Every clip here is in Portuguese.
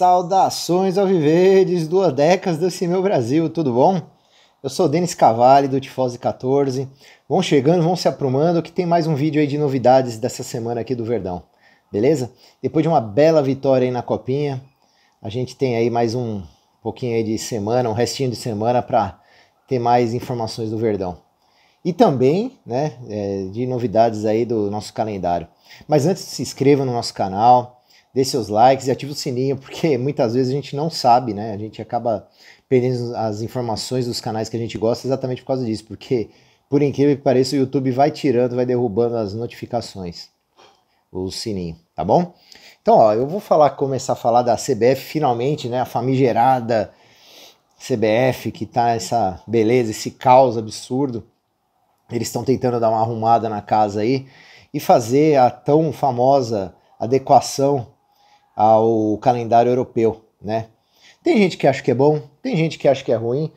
Saudações ao Viverdes, duas décadas desse meu Brasil, tudo bom? Eu sou Denis Cavalli do Tifose 14. Vão chegando, vão se aprumando, que tem mais um vídeo aí de novidades dessa semana aqui do Verdão, beleza? Depois de uma bela vitória aí na Copinha, a gente tem aí mais um pouquinho aí de semana, um restinho de semana para ter mais informações do Verdão. E também, né, é, de novidades aí do nosso calendário. Mas antes, se inscreva no nosso canal dê seus likes e ative o sininho, porque muitas vezes a gente não sabe, né? A gente acaba perdendo as informações dos canais que a gente gosta exatamente por causa disso, porque, por incrível que pareça, o YouTube vai tirando, vai derrubando as notificações, o sininho, tá bom? Então, ó, eu vou falar, começar a falar da CBF finalmente, né? A famigerada CBF que tá essa beleza, esse caos absurdo. Eles estão tentando dar uma arrumada na casa aí e fazer a tão famosa adequação ao calendário europeu, né? Tem gente que acha que é bom, tem gente que acha que é ruim,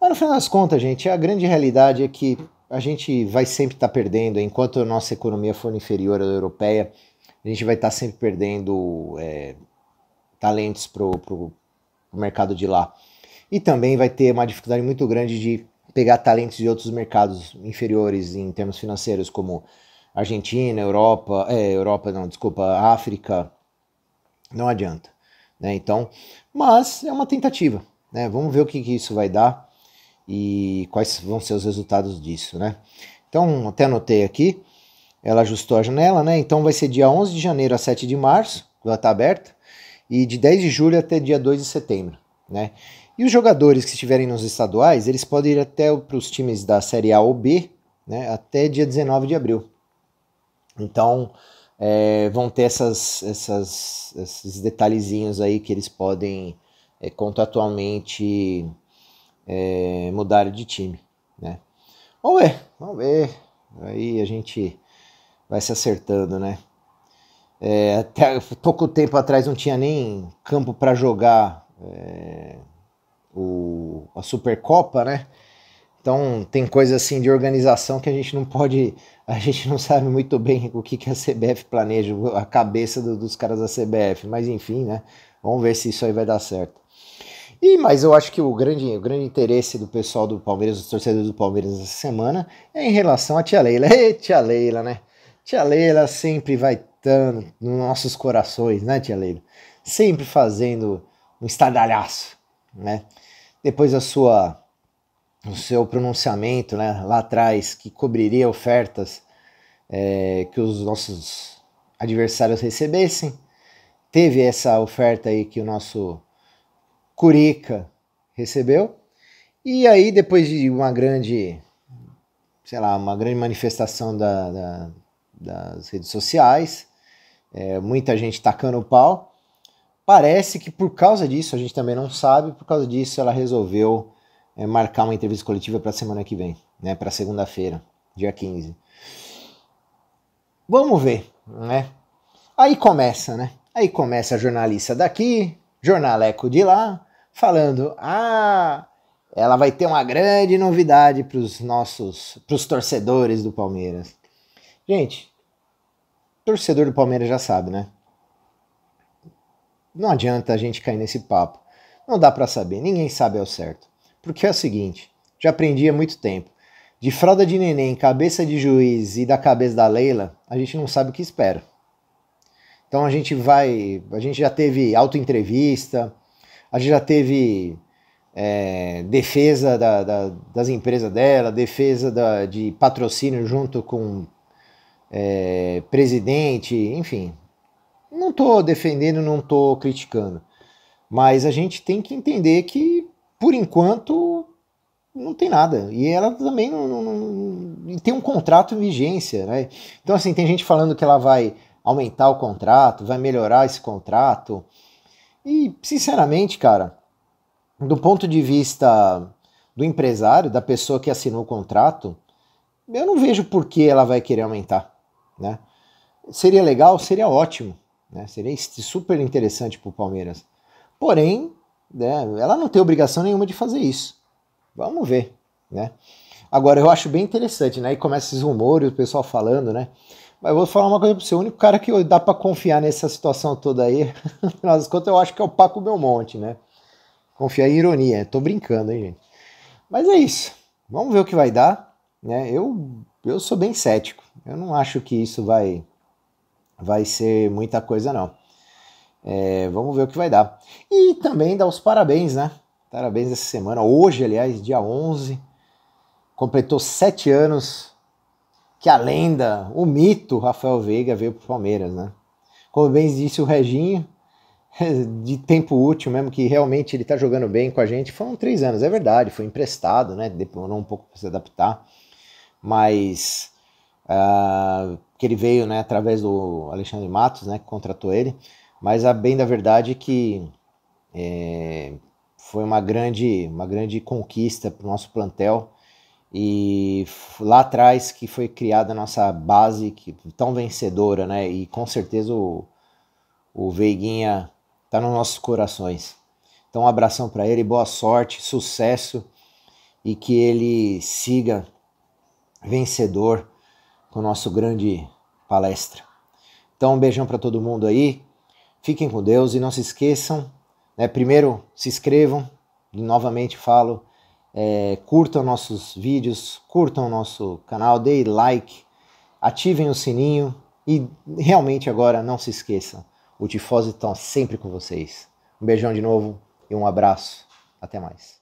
mas no final das contas, gente, a grande realidade é que a gente vai sempre estar tá perdendo, enquanto a nossa economia for inferior à europeia, a gente vai estar tá sempre perdendo é, talentos para o mercado de lá. E também vai ter uma dificuldade muito grande de pegar talentos de outros mercados inferiores em termos financeiros, como Argentina, Europa, é, Europa não, desculpa, África, não adianta. Né? Então, mas é uma tentativa. Né? Vamos ver o que, que isso vai dar e quais vão ser os resultados disso. Né? Então, até anotei aqui. Ela ajustou a janela, né? Então vai ser dia 11 de janeiro a 7 de março, ela está aberta, e de 10 de julho até dia 2 de setembro, né? E os jogadores que estiverem nos estaduais, eles podem ir até para os times da Série A ou B, né? Até dia 19 de abril. Então, é, vão ter essas, essas, esses detalhezinhos aí que eles podem é, contratualmente é, mudar de time, né? Vamos ver, vamos ver. Aí a gente vai se acertando, né? É, até pouco tempo atrás não tinha nem campo para jogar é, o, a Supercopa, né? Então tem coisa assim de organização que a gente não pode a gente não sabe muito bem o que, que a CBF planeja, a cabeça do, dos caras da CBF, mas enfim, né? Vamos ver se isso aí vai dar certo. E, mas eu acho que o grande, o grande interesse do pessoal do Palmeiras, dos torcedores do Palmeiras essa semana, é em relação à tia Leila. E tia Leila, né? Tia Leila sempre vai estando nos nossos corações, né, tia Leila? Sempre fazendo um estardalhaço, né? Depois a sua no seu pronunciamento né, lá atrás que cobriria ofertas é, que os nossos adversários recebessem. Teve essa oferta aí que o nosso Curica recebeu. E aí, depois de uma grande, sei lá, uma grande manifestação da, da, das redes sociais, é, muita gente tacando o pau, parece que por causa disso, a gente também não sabe, por causa disso ela resolveu é, marcar uma entrevista coletiva para a semana que vem, né, para segunda-feira, dia 15. Vamos ver, né? Aí começa, né? Aí começa a jornalista daqui, jornaleco de lá, falando: "Ah, ela vai ter uma grande novidade para os nossos, para os torcedores do Palmeiras". Gente, torcedor do Palmeiras já sabe, né? Não adianta a gente cair nesse papo. Não dá para saber, ninguém sabe ao certo. Porque é o seguinte, já aprendi há muito tempo. De fralda de neném, cabeça de juiz e da cabeça da Leila, a gente não sabe o que espera. Então a gente vai. A gente já teve autoentrevista, a gente já teve é, defesa da, da, das empresas dela, defesa da, de patrocínio junto com é, presidente, enfim. Não estou defendendo, não estou criticando. Mas a gente tem que entender que por enquanto, não tem nada. E ela também não, não, não, tem um contrato em vigência, né? Então, assim, tem gente falando que ela vai aumentar o contrato, vai melhorar esse contrato. E, sinceramente, cara, do ponto de vista do empresário, da pessoa que assinou o contrato, eu não vejo por que ela vai querer aumentar, né? Seria legal, seria ótimo, né? Seria super interessante para o Palmeiras. Porém, né? Ela não tem obrigação nenhuma de fazer isso. Vamos ver, né? Agora, eu acho bem interessante, né? E começa esses rumores, o pessoal falando, né? Mas eu vou falar uma coisa para você, o único cara que dá para confiar nessa situação toda aí, no contas, eu acho que é o Paco Belmonte, né? Confiar em ironia, tô brincando, hein, gente? Mas é isso, vamos ver o que vai dar, né? Eu, eu sou bem cético, eu não acho que isso vai, vai ser muita coisa, não. É, vamos ver o que vai dar. E também dar os parabéns, né? Parabéns essa semana. Hoje, aliás, dia 11, completou sete anos que a lenda, o mito Rafael Veiga veio pro Palmeiras, né? Como bem disse o Reginho, de tempo útil mesmo, que realmente ele está jogando bem com a gente, foram três anos, é verdade, foi emprestado, né? Demorou um pouco para se adaptar, mas uh, que ele veio, né, através do Alexandre Matos, né, que contratou ele. Mas a bem da verdade é que é, foi uma grande, uma grande conquista para o nosso plantel. E lá atrás que foi criada a nossa base que, tão vencedora, né? E com certeza o, o Veiguinha está nos nossos corações. Então, um abração para ele, boa sorte, sucesso e que ele siga vencedor com o nosso grande palestra. Então, um beijão para todo mundo aí. Fiquem com Deus e não se esqueçam. Né? Primeiro, se inscrevam. Novamente falo, é, curtam nossos vídeos, curtam nosso canal, deem like, ativem o sininho e realmente agora não se esqueçam. O Tifose está sempre com vocês. Um beijão de novo e um abraço. Até mais.